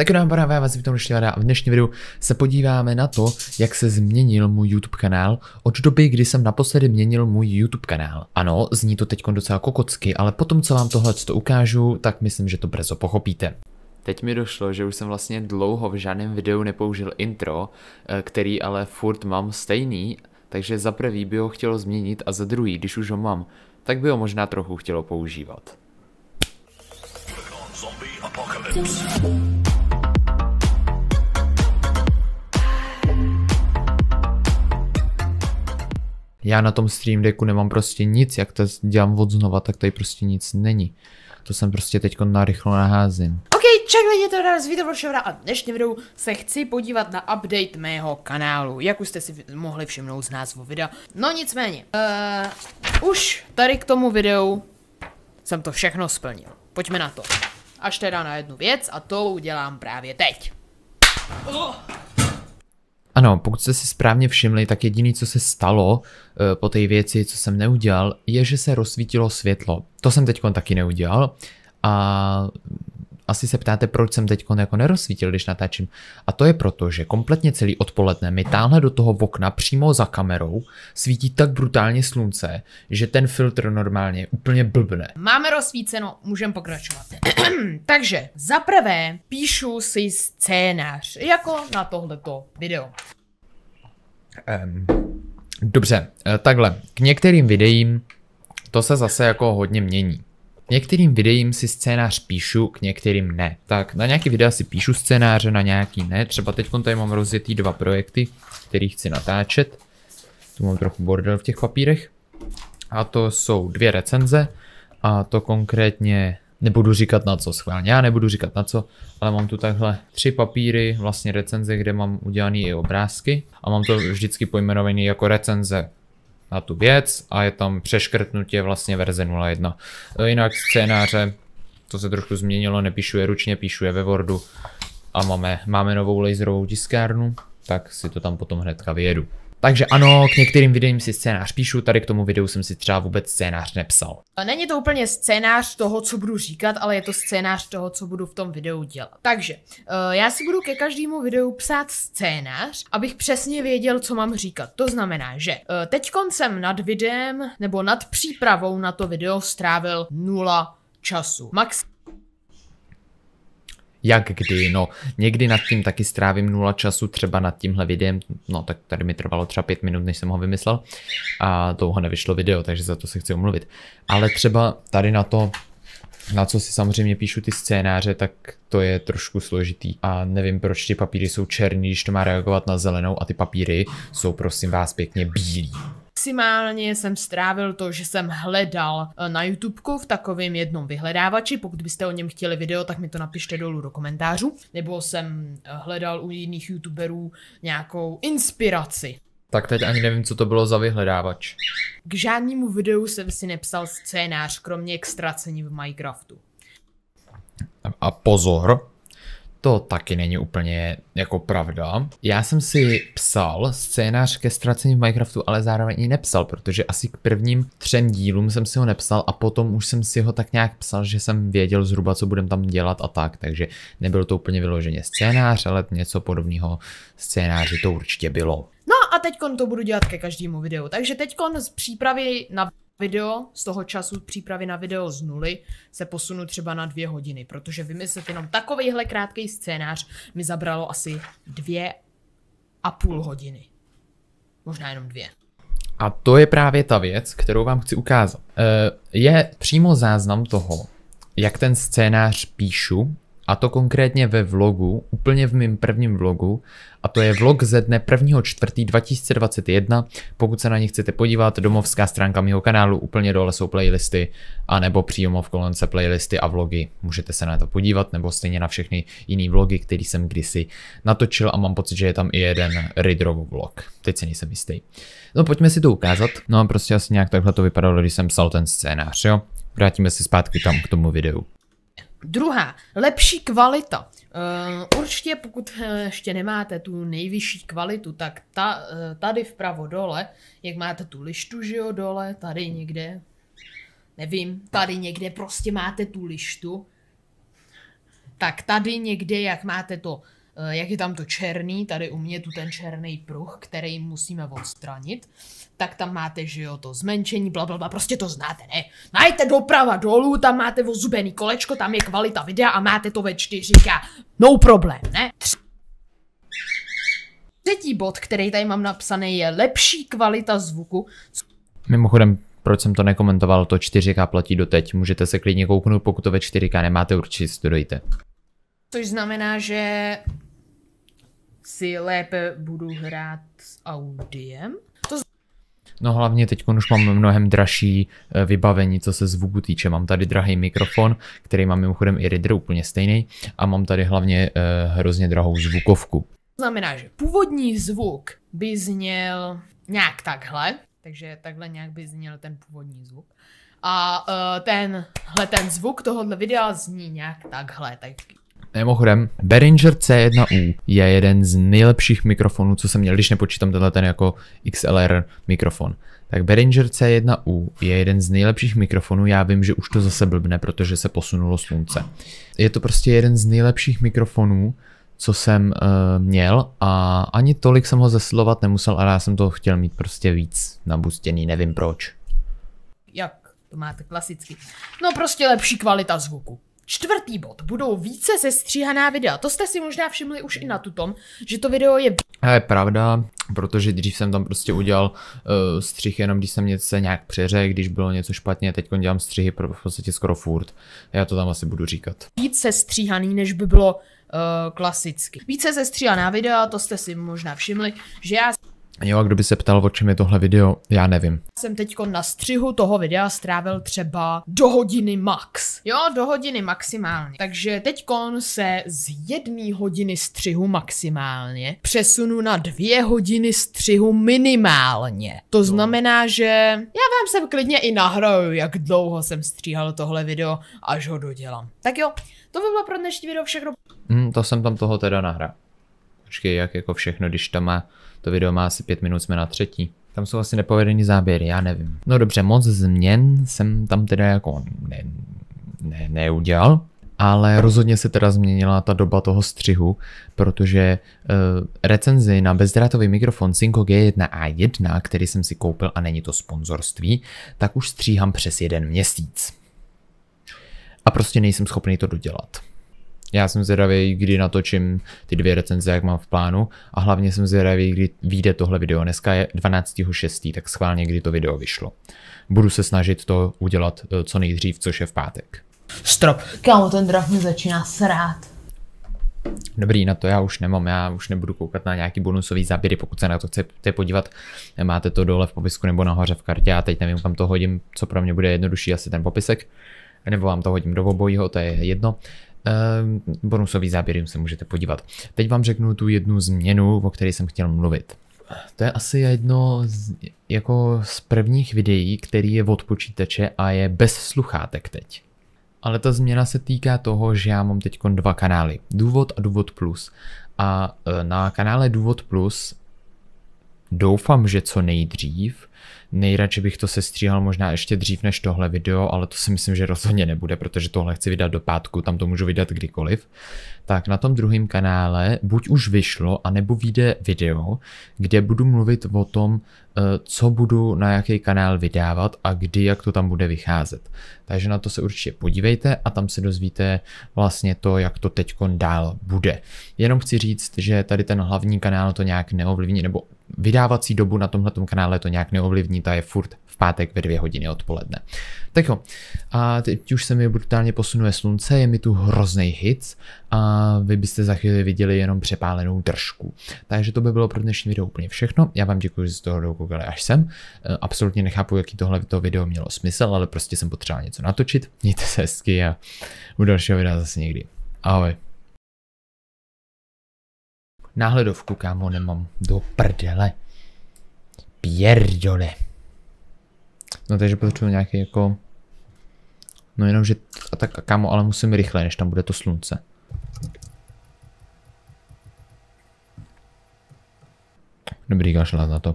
Tak nám paráme, vás vítám dnešní a v dnešním videu se podíváme na to, jak se změnil můj YouTube kanál od doby, kdy jsem naposledy měnil můj YouTube kanál. Ano, zní to teď docela kokocky, ale potom, co vám tohle to ukážu, tak myslím, že to brzo pochopíte. Teď mi došlo, že už jsem vlastně dlouho v žádném videu nepoužil intro, eh, který ale furt mám stejný, takže za prvý by ho chtělo změnit a za druhý, když už ho mám, tak by ho možná trochu chtělo používat. Zombie apocalypse. Já na tom Stream Decku nemám prostě nic, jak to dělám od znova, tak tady prostě nic není. To jsem prostě teď narychlo naházím. OK, čak lidi, to nás video Volševra a dnešním videu se chci podívat na update mého kanálu, jak už jste si mohli všimnout z názvu videa. No nicméně, uh, už tady k tomu videu jsem to všechno splnil. Pojďme na to. Až teda na jednu věc a to udělám právě teď. Oh. Ano, pokud jste si správně všimli, tak jediné, co se stalo eh, po té věci, co jsem neudělal, je, že se rozsvítilo světlo. To jsem teď taky neudělal a asi se ptáte, proč jsem teď jako nerozsvítil, když natáčím. A to je proto, že kompletně celý odpoledne mi táhle do toho okna přímo za kamerou svítí tak brutálně slunce, že ten filtr normálně úplně blbne. Máme rozsvíceno, můžeme pokračovat. Takže, zaprvé píšu si scénář, jako na tohleto video. Um, dobře, eh, takhle, k některým videím to se zase jako hodně mění některým videím si scénář píšu, k některým ne. Tak na nějaký videa si píšu scénáře, na nějaký ne. Třeba teď tady mám rozjetý dva projekty, který chci natáčet. Tu mám trochu bordel v těch papírech. A to jsou dvě recenze. A to konkrétně nebudu říkat na co schválně, já nebudu říkat na co, ale mám tu takhle tři papíry, vlastně recenze, kde mám udělané i obrázky a mám to vždycky pojmenovaný jako recenze na tu věc a je tam přeškrtnutě vlastně verze 0.1. E, jinak scénáře, to se trošku změnilo, nepíšu je ručně, píšu je ve Wordu a máme, máme novou laserovou tiskárnu, tak si to tam potom hnedka vyjedu. Takže ano, k některým videím si scénář píšu, tady k tomu videu jsem si třeba vůbec scénář nepsal. Není to úplně scénář toho, co budu říkat, ale je to scénář toho, co budu v tom videu dělat. Takže, eh, já si budu ke každému videu psát scénář, abych přesně věděl, co mám říkat. To znamená, že eh, teď koncem nad videem nebo nad přípravou na to video strávil nula času. Max jak kdy, no. Někdy nad tím taky strávím nula času, třeba nad tímhle videem, no tak tady mi trvalo třeba pět minut, než jsem ho vymyslel a dlouho nevyšlo video, takže za to se chci omluvit. Ale třeba tady na to, na co si samozřejmě píšu ty scénáře, tak to je trošku složitý. A nevím, proč ty papíry jsou černý, když to má reagovat na zelenou a ty papíry jsou prosím vás pěkně bílí. Maximálně jsem strávil to, že jsem hledal eh, na YouTubeku v takovém jednom vyhledávači. Pokud byste o něm chtěli video, tak mi to napište dolů do komentářů. Nebo jsem eh, hledal u jiných YouTuberů nějakou inspiraci. Tak teď ani nevím, co to bylo za vyhledávač. K žádnému videu jsem si nepsal scénář, kromě k ztracení v Minecraftu. A pozor, to taky není úplně jako pravda. Já jsem si psal scénář ke ztracení v Minecraftu, ale zároveň i nepsal, protože asi k prvním třem dílům jsem si ho nepsal a potom už jsem si ho tak nějak psal, že jsem věděl zhruba, co budem tam dělat a tak, takže nebylo to úplně vyloženě scénář, ale něco podobného scénáři to určitě bylo. No a teď to budu dělat ke každému videu, takže teď z přípravy na video z toho času přípravy na video z nuly se posunu třeba na dvě hodiny, protože vymyslet jenom takovýhle krátký scénář mi zabralo asi dvě a půl hodiny. Možná jenom dvě. A to je právě ta věc, kterou vám chci ukázat. Eh, je přímo záznam toho, jak ten scénář píšu a to konkrétně ve vlogu, úplně v mém prvním vlogu, a to je vlog ze dne 1.4.2021. 2021. Pokud se na ně chcete podívat, domovská stránka mého kanálu, úplně dole jsou playlisty, anebo přímo v kolonce playlisty a vlogy. Můžete se na to podívat, nebo stejně na všechny jiné vlogy, který jsem kdysi natočil a mám pocit, že je tam i jeden Ridrov vlog. Teď se nejsem jistý. No pojďme si to ukázat. No a prostě asi nějak takhle to vypadalo, když jsem psal ten scénář, jo? Vrátíme se zpátky tam k tomu videu. Druhá, lepší kvalita. Eh, určitě pokud eh, ještě nemáte tu nejvyšší kvalitu, tak ta, eh, tady vpravo dole, jak máte tu lištu, že jo, dole, tady někde, nevím, tady někde prostě máte tu lištu, tak tady někde, jak máte to Eh, jak je tam to černý, tady u mě tu ten černý pruh, který musíme odstranit, tak tam máte, že jo, to zmenšení, bla, bla, bla, prostě to znáte, ne? Najte doprava dolů, tam máte ozubený kolečko, tam je kvalita videa a máte to ve 4 No problém, ne? Třetí bod, který tady mám napsaný, je lepší kvalita zvuku. Mimochodem, proč jsem to nekomentoval, to 4K platí doteď. Můžete se klidně kouknout, pokud to ve 4K nemáte, určitě studujte. Což znamená, že si lépe budu hrát s audiem. To z... No hlavně teď už mám mnohem dražší eh, vybavení, co se zvuku týče. Mám tady drahý mikrofon, který mám mimochodem i reader úplně stejný a mám tady hlavně eh, hrozně drahou zvukovku. To znamená, že původní zvuk by zněl nějak takhle, takže takhle nějak by zněl ten původní zvuk. A uh, tenhle ten zvuk tohohle videa zní nějak takhle, tak Mimochodem, Behringer C1U je jeden z nejlepších mikrofonů, co jsem měl, když nepočítám tenhle ten jako XLR mikrofon. Tak Behringer C1U je jeden z nejlepších mikrofonů, já vím, že už to zase blbne, protože se posunulo slunce. Je to prostě jeden z nejlepších mikrofonů, co jsem uh, měl a ani tolik jsem ho zesilovat nemusel, ale já jsem to chtěl mít prostě víc nabustěný, nevím proč. Jak to máte klasicky? No prostě lepší kvalita zvuku. Čtvrtý bod. Budou více sestříhaná videa. To jste si možná všimli už i na tutom, že to video je... A je pravda, protože dřív jsem tam prostě udělal uh, střih jenom, když jsem něco nějak přeřek, když bylo něco špatně, teď dělám střihy pro, v podstatě skoro furt. Já to tam asi budu říkat. Více stříhaný, než by bylo uh, klasicky. Více sestříhaná videa, to jste si možná všimli, že já... Jo, a kdo by se ptal, o čem je tohle video, já nevím. Jsem teď na střihu toho videa strávil třeba do hodiny max. Jo, do hodiny maximálně. Takže teď se z jedné hodiny střihu maximálně přesunu na dvě hodiny střihu minimálně. To znamená, že já vám sem klidně i nahraju, jak dlouho jsem stříhal tohle video, až ho dodělám. Tak jo, to by bylo pro dnešní video všechno. Hmm, to jsem tam toho teda nahrál. Počkej, jak jako všechno, když tam má, to video má asi pět minut, jsme na třetí. Tam jsou asi nepovedený záběry, já nevím. No dobře, moc změn jsem tam teda jako ne, ne, neudělal, ale rozhodně se teda změnila ta doba toho střihu, protože uh, recenzi na bezdrátový mikrofon Synco G1A1, který jsem si koupil a není to sponzorství, tak už stříhám přes jeden měsíc. A prostě nejsem schopný to dodělat. Já jsem zvědavý, kdy natočím ty dvě recenze, jak mám v plánu a hlavně jsem zvědavý, kdy vyjde tohle video. Dneska je 12.6., tak schválně, kdy to video vyšlo. Budu se snažit to udělat eh, co nejdřív, což je v pátek. Strop. Kámo, ten drah mi začíná srát. Dobrý, na to já už nemám, já už nebudu koukat na nějaký bonusový záběry, pokud se na to chcete podívat, eh, máte to dole v popisku nebo nahoře v kartě, já teď nevím, kam to hodím, co pro mě bude jednodušší, asi ten popisek, nebo vám to hodím do obojího, to je jedno. Eh, bonusový záběry se můžete podívat. Teď vám řeknu tu jednu změnu, o které jsem chtěl mluvit. To je asi jedno z, jako z prvních videí, který je od počítače a je bez sluchátek teď. Ale ta změna se týká toho, že já mám teď dva kanály. Důvod a Důvod Plus. A eh, na kanále Důvod Plus doufám, že co nejdřív Nejradši bych to sestříhal možná ještě dřív než tohle video, ale to si myslím, že rozhodně nebude, protože tohle chci vydat do pátku, tam to můžu vydat kdykoliv. Tak na tom druhém kanále buď už vyšlo, anebo vyjde video, kde budu mluvit o tom, eh, co budu na jaký kanál vydávat a kdy, jak to tam bude vycházet. Takže na to se určitě podívejte a tam se dozvíte vlastně to, jak to teď dál bude. Jenom chci říct, že tady ten hlavní kanál to nějak neovlivní, nebo vydávací dobu na tomhle kanále to nějak neovlivní ovlivní, ta je furt v pátek ve dvě hodiny odpoledne. Tak jo, a teď už se mi brutálně posunuje slunce, je mi tu hrozný hit a vy byste za chvíli viděli jenom přepálenou držku. Takže to by bylo pro dnešní video úplně všechno. Já vám děkuji, že jste toho dokoukali až sem. E, absolutně nechápu, jaký tohle to video mělo smysl, ale prostě jsem potřeboval něco natočit. Mějte se hezky a u dalšího videa zase někdy. Ahoj. Náhledovku, kámo, nemám. Do prdele pierdole. No takže potřebuji nějaký jako... No jenom, že... A tak kámo, ale musím rychle, než tam bude to slunce. Dobrý, kašlat na to.